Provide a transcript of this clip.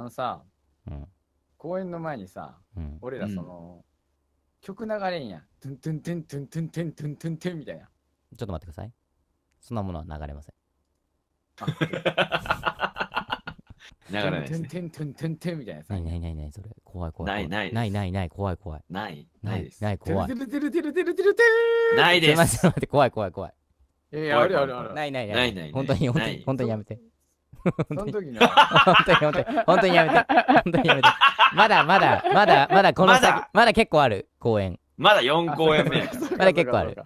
あのさ、うん、公演の前にさ、うん俺らその、曲流れんやん。トゥントゥントゥントゥントゥントゥントゥントゥントゥンみたいな。ちょっと待ってください。そんなものは流れません。あ 流れないですね。トゥントゥントゥントゥントゥンみたいなさ。ないないないない、そい怖い怖い怖い。ないないでいないないない、怖い怖い。ない。ないでいない、怖い。いゥいトいルいゥいトいルいゥいトいないすいでいす。いん、いっい怖い怖い怖い。いやいいあいあいあいないないない。ないないない本当に、本当なにい、本当にやめて。その時に。本当に本当に本当にやめて。本当にやめて。まだまだまだまだこの先まだ結構ある公演。まだ4公演目。まだ結構ある。